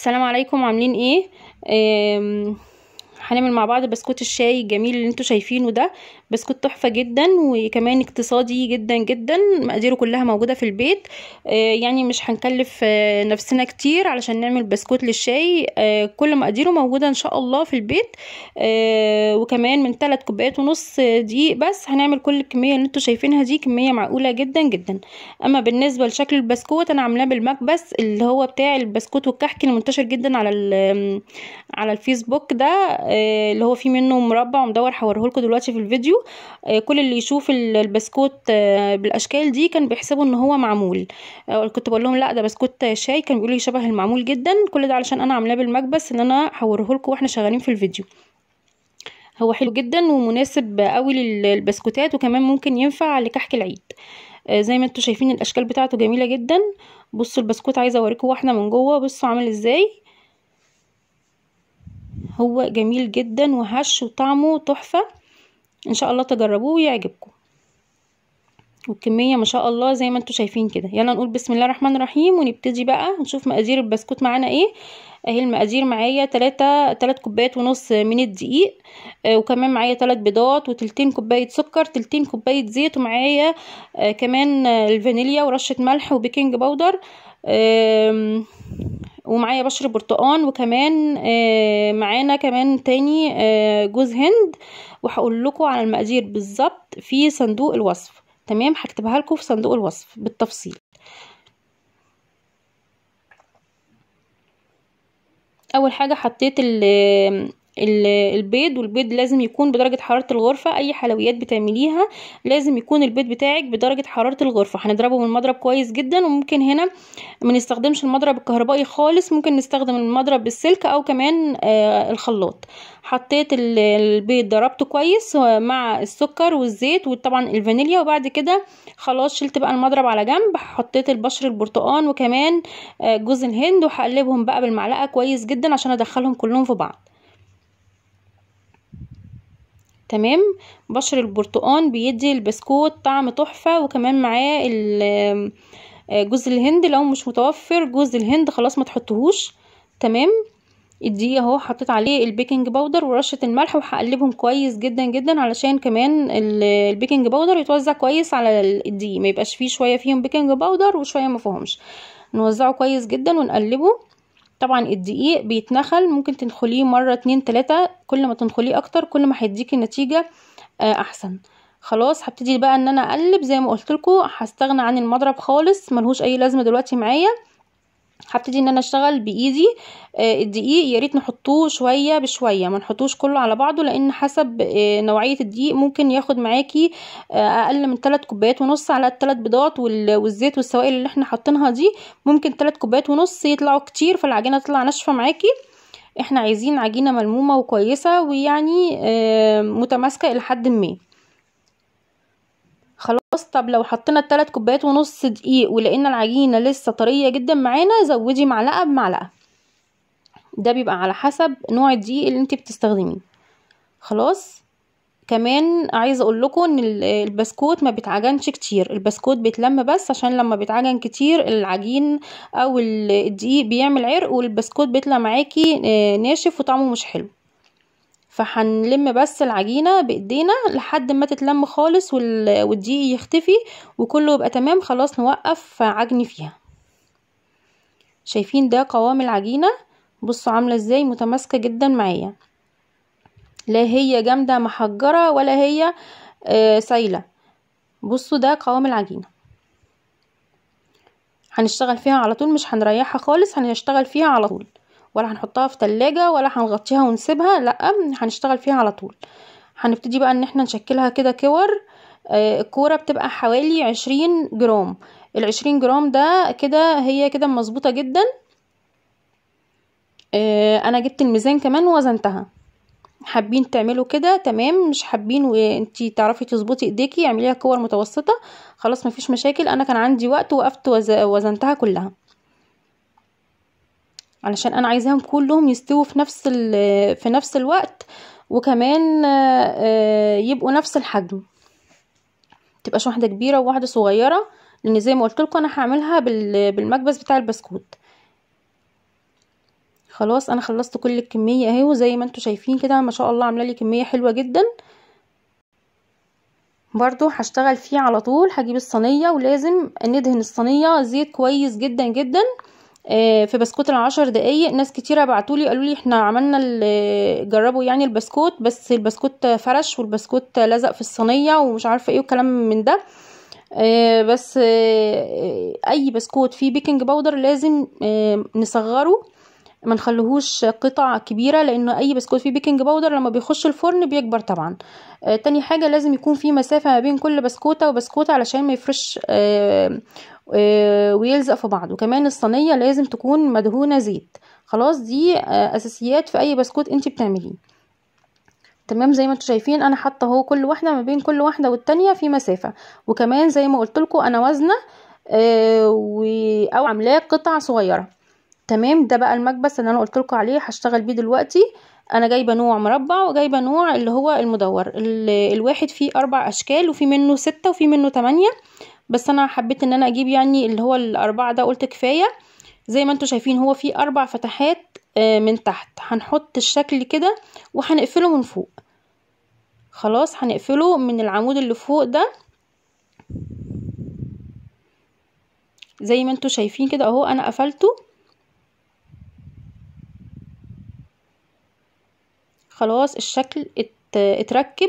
السلام عليكم عاملين ايه هنعمل مع بعض بسكوت الشاي الجميل اللي انتوا شايفينه ده بسكوت تحفه جدا وكمان اقتصادي جدا جدا مقاديره كلها موجوده في البيت آه، يعني مش هنكلف آه، نفسنا كتير علشان نعمل بسكوت للشاي آه، كل مقاديره موجوده ان شاء الله في البيت وكمان من 3 كوبايات ونص دقيق بس هنعمل كل الكميه اللي انتوا شايفينها دي كميه معقوله جدا جدا اما بالنسبه لشكل البسكوت انا عاملاه بالمكبس اللي هو بتاع البسكوت والكحك المنتشر جدا على على الفيسبوك ده آه اللي هو فيه منه مربع ومدور هوريهولكوا دلوقتي في الفيديو آه، كل اللي يشوف البسكوت آه، بالاشكال دي كان بيحسبوا ان هو معمول آه، كنت بقول لهم لا ده بسكوت شاي كان بيقولوا لي شبه المعمول جدا كل ده علشان انا عاملاه بالمكبس ان انا هوريهولكوا واحنا شغالين في الفيديو هو حلو جدا ومناسب قوي للبسكوتات وكمان ممكن ينفع لكحك العيد زي ما انتوا شايفين الاشكال بتاعته جميله جدا بصوا البسكوت عايزه اوريكم واحده من جوه بصوا عامل ازاي هو جميل جدا وهش وطعمه تحفة ان شاء الله تجربوه ويعجبكم والكمية ما شاء الله زي ما انتم شايفين كده يلا نقول بسم الله الرحمن الرحيم ونبتدي بقى نشوف مقادير البسكوت معانا ايه اهي المقادير معايا تلاتة تلات كوبايات ونص من الدقيق آه وكمان معايا تلات بيضات وتلتين كوباية سكر تلتين كوباية زيت ومعايا آه كمان الفانيليا ورشة ملح وبيكنج باودر آه ومعايا بشر برتقان وكمان آه، معانا كمان تاني آه، جوز هند وهقول لكم على المقادير بالظبط في صندوق الوصف تمام هكتبها لكم في صندوق الوصف بالتفصيل اول حاجه حطيت البيض والبيض لازم يكون بدرجة حرارة الغرفة اي حلويات بتعمليها لازم يكون البيض بتاعك بدرجة حرارة الغرفة هنضربه من المضرب كويس جدا وممكن هنا ما نستخدمش المضرب الكهربائي خالص ممكن نستخدم المضرب بالسلك او كمان آه الخلاط حطيت البيض ضربته كويس آه، مع السكر والزيت وطبعا الفانيليا وبعد كده خلاص شلت بقى المضرب على جنب حطيت البشر البرتقان وكمان آه، جوز الهند وهقلبهم بقى بالمعلقة كويس جدا عشان ادخلهم كلهم في بعض تمام بشر البرتقان بيدي البسكوت طعم تحفة وكمان معاه آه، جوز الهند لو مش متوفر جوز الهند خلاص ما تحطهوش تمام الدقيق اهو حطيت عليه البيكنج باودر ورشه الملح وهقلبهم كويس جدا جدا علشان كمان البيكنج باودر يتوزع كويس على الدقيق ما يبقاش فيه شويه فيهم بيكنج باودر وشويه ما فيهمش نوزعه كويس جدا ونقلبه طبعا الدقيق بيتنخل ممكن تنخليه مرة اتنين تلاتة كل ما تنخليه اكتر كل ما هيديكي نتيجة آه، احسن خلاص هبتدي بقى ان انا اقلب زي ما قلتلكوا هستغنى عن المضرب خالص ملهوش اي لازمه دلوقتي معايا هبتدي ان انا اشتغل بايدي آه، الدقيق يا ريت نحطوه شويه بشويه ما نحطوش كله على بعضه لان حسب آه، نوعيه الدقيق ممكن ياخد معاكي آه، اقل من 3 كوبايات ونص على الثلاث بيضات والزيت والسوائل اللي احنا حاطينها دي ممكن 3 كوبايات ونص يطلعوا كتير فالعجينه تطلع ناشفه معاكي احنا عايزين عجينه ملمومه وكويسه ويعني متماسكه الى حد ما خلاص طب لو حطينا الثلاث كوبايات ونص دقيق ولقينا العجينه لسه طريه جدا معانا زودي معلقه بمعلقه ده بيبقى على حسب نوع الدقيق اللي انت بتستخدميه خلاص كمان عايزه اقول لكم ان البسكوت ما بيتعجنش كتير البسكوت بيتلم بس عشان لما بيتعجن كتير العجين او الدقيق بيعمل عرق والبسكوت بيطلع معاكي آه، ناشف وطعمه مش حلو فهنلم بس العجينة بايدينا لحد ما تتلم خالص والدقيق يختفي وكله يبقى تمام خلاص نوقف عجن فيها شايفين ده قوام العجينة بصوا عاملة ازاي متماسكة جدا معايا لا هي جامدة محجرة ولا هي آه، سايلة بصوا ده قوام العجينة هنشتغل فيها على طول مش هنريحها خالص هنشتغل فيها على طول ولا هنحطها في تلاجة ولا هنغطيها ونسيبها لا هنشتغل فيها على طول هنبتدي بقى ان احنا نشكلها كده كور آه، الكوره بتبقى حوالي عشرين جرام العشرين جرام ده كده هي كده مظبوطه جدا آه، انا جبت الميزان كمان ووزنتها حابين تعملوا كده تمام مش حابين وانتي تعرفي تظبطي ايديكي اعمليها كور متوسطه خلاص مفيش مشاكل انا كان عندي وقت وقفت وزنتها كلها علشان انا عايزاهم كلهم يستووا في نفس في نفس الوقت وكمان آه، يبقوا نفس الحجم تبقاش واحده كبيره وواحده صغيره لان زي ما قلت لكم انا هعملها بالمكبس بتاع البسكوت خلاص انا خلصت كل الكميه اهي وزي ما انتم شايفين كده ما شاء الله عامله لي كميه حلوه جدا برضو هشتغل فيه على طول هجيب الصينيه ولازم ندهن الصينيه زيت كويس جدا جدا آه، في بسكوت العشر دقايق ناس كتيرة بعتولي قالولي احنا عملنا جربوا يعني البسكوت بس البسكوت فرش والبسكوت لزق في الصينية ومش عارفة ايه وكلام من ده آه، بس آه، اي بسكوت فيه بيكنج باودر لازم نصغره ما نخليهوش قطع كبيرة لان اي بسكوت فيه بيكنج باودر لما بيخش الفرن بيكبر طبعا تاني حاجة لازم يكون في مسافة ما بين كل بسكوتة وبسكوتة علشان ما يفرش آه، ويلزق في بعض وكمان الصينيه لازم تكون مدهونه زيت خلاص دي آه، اساسيات في اي بسكوت انت بتعمليه تمام زي ما انتم شايفين انا حاطه اهو كل واحده ما بين كل واحده والتانيه في مسافه وكمان زي ما قلت لكم انا وزنه آه، او عاملاه قطع صغيره تمام ده بقى المكبس اللي انا قلت لكم عليه هشتغل بيه دلوقتي انا جايبه نوع مربع وجايبه نوع اللي هو المدور الواحد فيه اربع اشكال وفي منه ستة وفي منه تمانية بس انا حبيت ان انا اجيب يعني اللي هو الاربعه ده قلت كفايه زي ما انتم شايفين هو فيه اربع فتحات آه، من تحت هنحط الشكل كده وهنقفله من فوق خلاص هنقفله من العمود اللي فوق ده زي ما انتم شايفين كده اهو انا قفلته خلاص الشكل اتركب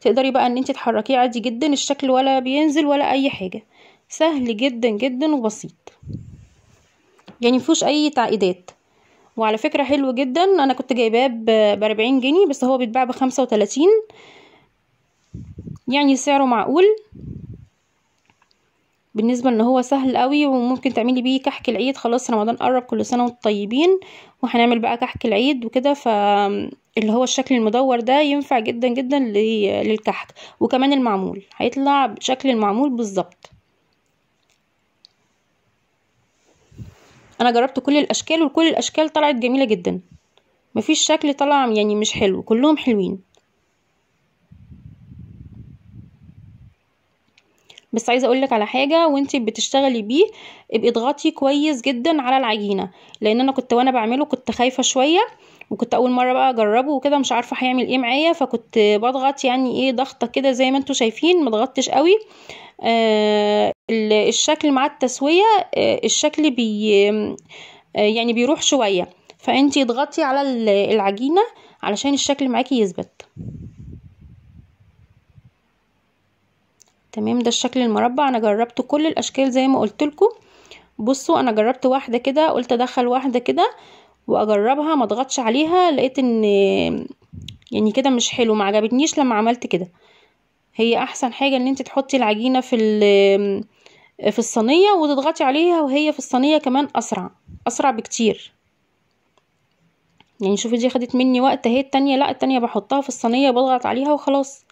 تقدري بقى ان انت تحركيه عادي جدا الشكل ولا بينزل ولا اي حاجة سهل جدا جدا وبسيط يعني مفيهوش اي تعقيدات وعلى فكرة حلو جدا انا كنت جايباه باربعين جنيه بس هو بيتباع بخمسة وتلاتين يعني سعره معقول بالنسبه ان هو سهل قوي وممكن تعملي بيه كحك العيد خلاص رمضان قرب كل سنه وانتم طيبين وهنعمل بقى كحك العيد وكده ف اللي هو الشكل المدور ده ينفع جدا جدا للكحك وكمان المعمول هيطلع بشكل المعمول بالظبط انا جربت كل الاشكال وكل الاشكال طلعت جميله جدا مفيش شكل طلع يعني مش حلو كلهم حلوين بس عايزه اقولك على حاجه وانت بتشتغلي بيه ابقي اضغطي كويس جدا على العجينه لان انا كنت وانا بعمله كنت خايفه شويه وكنت اول مره بقى اجربه وكده مش عارفه هيعمل ايه معايا فكنت بضغط يعني ايه ضغطه كده زي ما انتم شايفين ضغطتش قوي آه الشكل مع التسويه آه الشكل بي آه يعني بيروح شويه فانت اضغطي على العجينه علشان الشكل معاكي يثبت تمام ده الشكل المربع انا جربت كل الاشكال زي ما قلت لكم بصوا انا جربت واحده كده قلت ادخل واحده كده واجربها ما اضغطش عليها لقيت ان يعني كده مش حلو ما عجبتنيش لما عملت كده هي احسن حاجه ان انت تحطي العجينه في في الصينيه وتضغطي عليها وهي في الصينيه كمان اسرع اسرع بكتير يعني شوفي دي خدت مني وقت اهي التانية لا التانية بحطها في الصينيه بضغط عليها وخلاص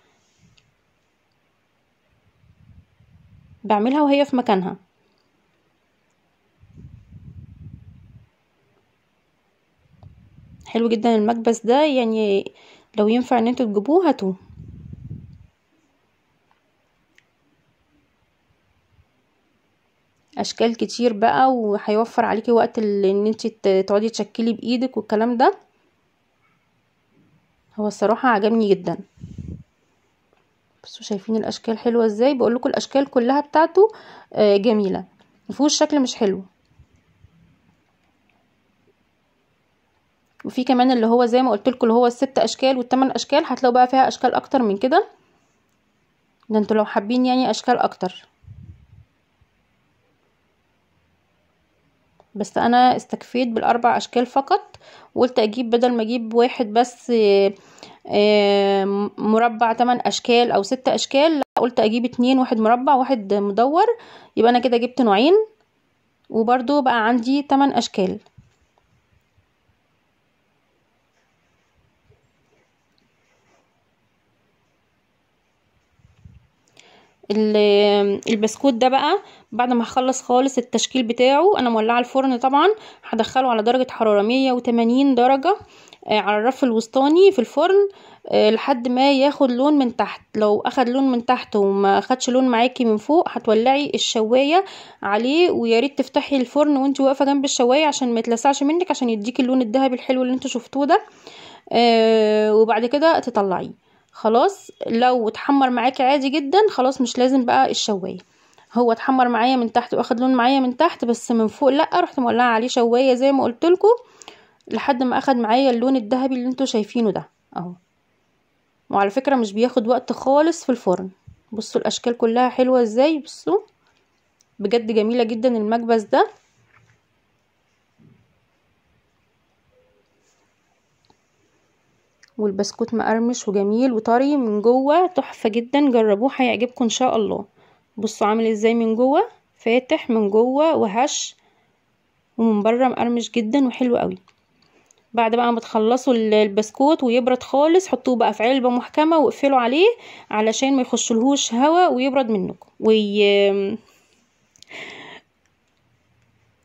بعملها وهي في مكانها حلو جدا المكبس ده يعني لو ينفع ان انتوا تجيبوه هاتوه اشكال كتير بقى وهيوفر عليكي وقت ان انت تقعدي تشكلي بايدك والكلام ده هو الصراحه عجبني جدا بصوا شايفين الاشكال حلوه ازاي بقول لكم الاشكال كلها بتاعته آه، جميله مفيهوش شكل مش حلو وفي كمان اللي هو زي ما قلت لكم اللي هو الست اشكال والثمان اشكال هتلاقوا بقى فيها اشكال اكتر من كده ده انتوا لو حابين يعني اشكال اكتر بس انا استكفيت بالاربع اشكال فقط وقلت اجيب بدل ما اجيب واحد بس آه، آه، مربع 8 اشكال او 6 اشكال لا قلت اجيب اتنين واحد مربع واحد مدور يبقى انا كده جبت نوعين وبرده بقى عندي 8 اشكال البسكوت ده بقى بعد ما هخلص خالص التشكيل بتاعه انا مولعه الفرن طبعا هدخله على درجه حراره 180 درجه آه، على الرف الوسطاني في الفرن آه، لحد ما ياخد لون من تحت لو اخد لون من تحت وما اخدش لون معاكي من فوق هتولعي الشوايه عليه ويا ريت تفتحي الفرن وانت واقفه جنب الشوايه عشان ما يتلسعش منك عشان يديكي اللون الذهبي الحلو اللي انتوا شفتوه ده آه وبعد كده تطلعيه خلاص لو اتحمر معاكي عادي جدا خلاص مش لازم بقى الشوايه هو اتحمر معايا من تحت واخد لون معايا من تحت بس من فوق لا رحت مولعه عليه شوايه زي ما قلت لحد ما اخد معايا اللون الذهبي اللي انتوا شايفينه ده اهو وعلى فكره مش بياخد وقت خالص في الفرن بصوا الاشكال كلها حلوه ازاي بصوا بجد جميله جدا المكبس ده والبسكوت مقرمش وجميل وطري من جوه تحفه جدا جربوه هيعجبكم ان شاء الله بصوا عامل ازاي من جوه فاتح من جوه وهش ومن بره مقرمش جدا وحلو قوي بعد بقى ما تخلصوا البسكوت ويبرد خالص حطوه بقى في علبه محكمه واقفلوا عليه علشان ما يخشلهوش هوا ويبرد منكم وي...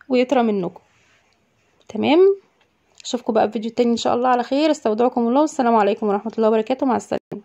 ويطرى منكم تمام اشوفكم بقى في فيديو تاني ان شاء الله على خير استودعكم الله والسلام عليكم ورحمه الله وبركاته مع السلامه